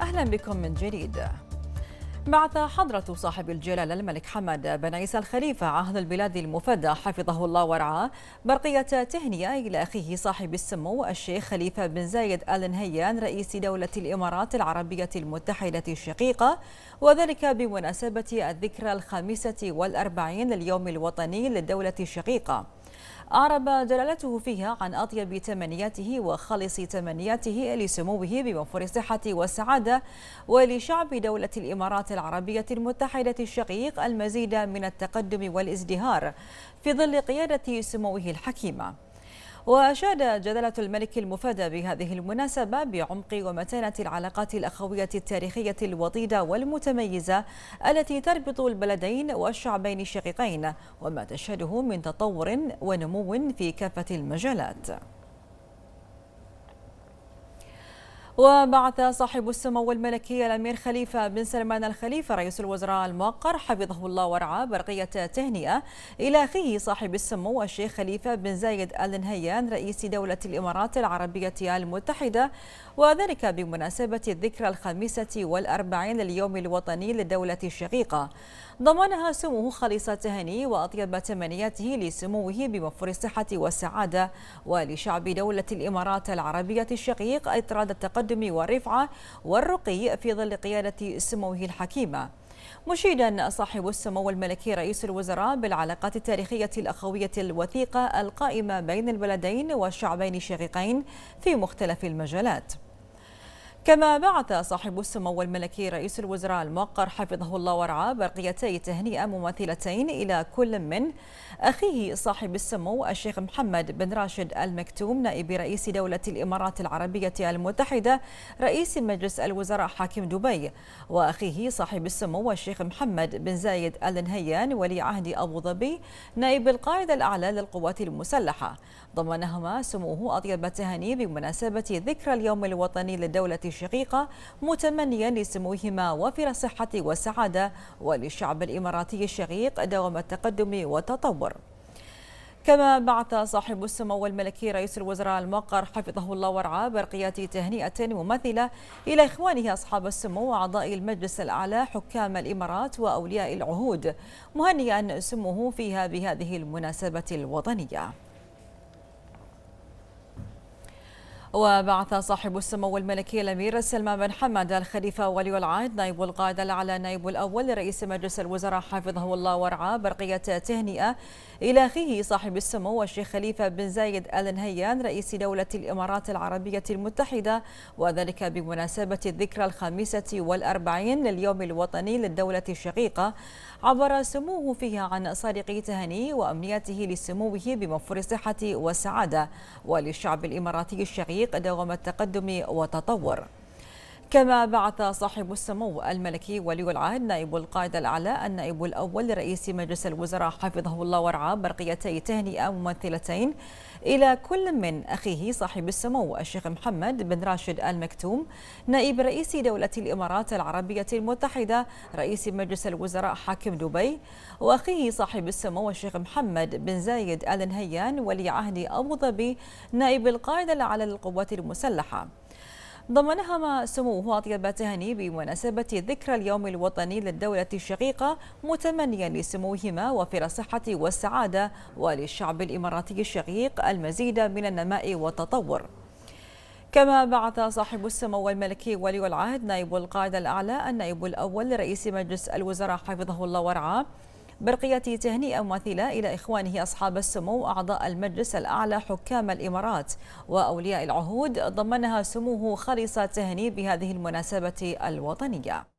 أهلا بكم من جديد بعث حضرة صاحب الجلالة الملك حمد بن عيسى الخليفة عهد البلاد المفدى حفظه الله ورعاه برقية تهنئة إلى أخيه صاحب السمو الشيخ خليفة بن زايد آل نهيان رئيس دولة الإمارات العربية المتحدة الشقيقة وذلك بمناسبة الذكرى الخامسة والأربعين لليوم الوطني للدولة الشقيقة أعرب جلالته فيها عن أطيب تمنياته وخالص تمنياته لسموه بوفر الصحة والسعادة ولشعب دولة الإمارات العربية المتحدة الشقيق المزيد من التقدم والازدهار في ظل قيادة سموه الحكيمة وأشاد جلالة الملك المفدى بهذه المناسبة بعمق ومتانة العلاقات الأخوية التاريخية الوطيدة والمتميزة التي تربط البلدين والشعبين الشقيقين وما تشهده من تطور ونمو في كافة المجالات وبعث صاحب السمو الملكي الأمير خليفة بن سلمان الخليفة رئيس الوزراء الموقر حفظه الله ورعاه برقية تهنئة إلى أخيه صاحب السمو الشيخ خليفة بن زايد آل نهيان رئيس دولة الإمارات العربية المتحدة وذلك بمناسبة الذكرى الخامسة والأربعين لليوم الوطني للدولة الشقيقة ضمنها سموه خالص تهني وأطيب تمنياته لسموه بوفر الصحة والسعادة ولشعب دولة الإمارات العربية الشقيق إطراد التقدم التقدم والرفعة والرقي في ظل قيادة سموه الحكيمة مشيدا صاحب السمو الملكي رئيس الوزراء بالعلاقات التاريخية الأخوية الوثيقة القائمة بين البلدين والشعبين الشقيقين في مختلف المجالات كما بعث صاحب السمو الملكي رئيس الوزراء الموقر حفظه الله ورعاه برقيتي تهنئة مماثلتين إلى كل من أخيه صاحب السمو الشيخ محمد بن راشد المكتوم نائب رئيس دولة الإمارات العربية المتحدة رئيس مجلس الوزراء حاكم دبي وأخيه صاحب السمو الشيخ محمد بن زايد آل نهيان ولي عهد أبو ظبي نائب القائد الأعلى للقوات المسلحة ضمنهما سموه أطيب التهاني بمناسبة ذكرى اليوم الوطني للدولة الشقيقة متمنيا لسموهما وفر الصحة والسعادة وللشعب الإماراتي الشقيق دوام التقدم والتطور كما بعث صاحب السمو الملكي رئيس الوزراء الموقر حفظه الله ورعاه برقية تهنئة ممثلة إلى إخوانه أصحاب السمو وأعضاء المجلس الأعلى حكام الإمارات وأولياء العهود مهنئا سموه فيها بهذه المناسبة الوطنية وبعث صاحب السمو الملكي الأمير سلمان بن حمد الخليفة ولي العهد نائب القائد الأعلى نائب الأول لرئيس مجلس الوزراء حفظه الله ورعاه برقية تهنئة إلى أخيه صاحب السمو الشيخ خليفة بن زايد آل نهيان رئيس دولة الإمارات العربية المتحدة وذلك بمناسبة الذكرى الخامسة والأربعين لليوم الوطني للدولة الشقيقة عبر سموه فيها عن صادق تهني وأمنيته لسموه بموفر الصحة والسعادة وللشعب الإماراتي الشقيق فريق دوام التقدم والتطور كما بعث صاحب السمو الملكي ولي العهد نائب القائد الأعلى النائب الأول لرئيس مجلس الوزراء حفظه الله ورعاه برقيتي تهنئة ممثلتين إلى كل من أخيه صاحب السمو الشيخ محمد بن راشد آل مكتوم نائب رئيس دولة الإمارات العربية المتحدة رئيس مجلس الوزراء حاكم دبي وأخيه صاحب السمو الشيخ محمد بن زايد آل نهيان ولي عهد أبو ظبي نائب القائد الأعلى للقوات المسلحة ضمنهما سموه أطيب تهني بمناسبة ذكرى اليوم الوطني للدولة الشقيقة متمنيا لسموهما وفر الصحة والسعادة وللشعب الإماراتي الشقيق المزيد من النماء والتطور كما بعث صاحب السمو الملكي ولي العهد نائب القائد الأعلى النائب الأول لرئيس مجلس الوزراء حفظه الله ورعاه برقية تهنئة مماثلة إلى إخوانه أصحاب السمو أعضاء المجلس الأعلى حكام الإمارات وأولياء العهود ضمنها سموه خالص تهنئة بهذه المناسبة الوطنية